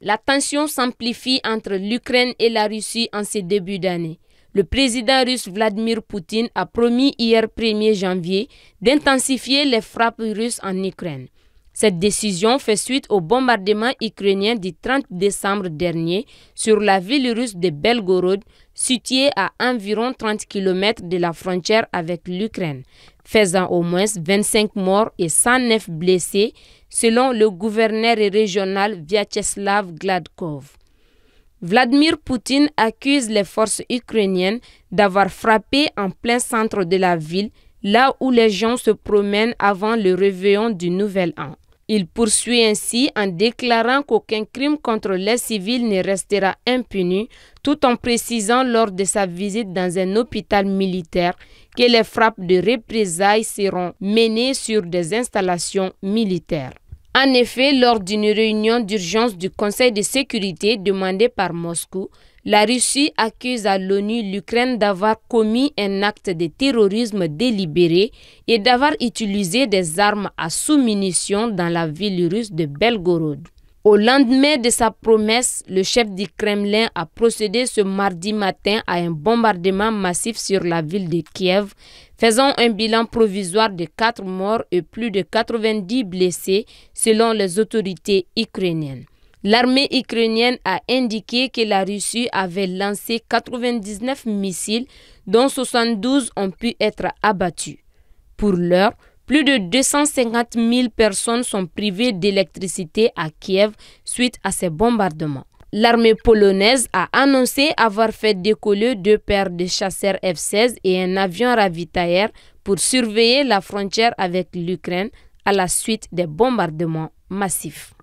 La tension s'amplifie entre l'Ukraine et la Russie en ces débuts d'année. Le président russe Vladimir Poutine a promis hier 1er janvier d'intensifier les frappes russes en Ukraine. Cette décision fait suite au bombardement ukrainien du 30 décembre dernier sur la ville russe de Belgorod, située à environ 30 km de la frontière avec l'Ukraine, faisant au moins 25 morts et 109 blessés, selon le gouverneur régional Vyacheslav Gladkov. Vladimir Poutine accuse les forces ukrainiennes d'avoir frappé en plein centre de la ville, là où les gens se promènent avant le réveillon du Nouvel An. Il poursuit ainsi en déclarant qu'aucun crime contre les civils ne restera impuni, tout en précisant lors de sa visite dans un hôpital militaire que les frappes de représailles seront menées sur des installations militaires. En effet, lors d'une réunion d'urgence du Conseil de sécurité demandée par Moscou, la Russie accuse à l'ONU l'Ukraine d'avoir commis un acte de terrorisme délibéré et d'avoir utilisé des armes à sous-munitions dans la ville russe de Belgorod. Au lendemain de sa promesse, le chef du Kremlin a procédé ce mardi matin à un bombardement massif sur la ville de Kiev, faisant un bilan provisoire de 4 morts et plus de 90 blessés selon les autorités ukrainiennes. L'armée ukrainienne a indiqué que la Russie avait lancé 99 missiles dont 72 ont pu être abattus. Pour l'heure, plus de 250 000 personnes sont privées d'électricité à Kiev suite à ces bombardements. L'armée polonaise a annoncé avoir fait décoller deux paires de chasseurs F-16 et un avion ravitailleur pour surveiller la frontière avec l'Ukraine à la suite des bombardements massifs.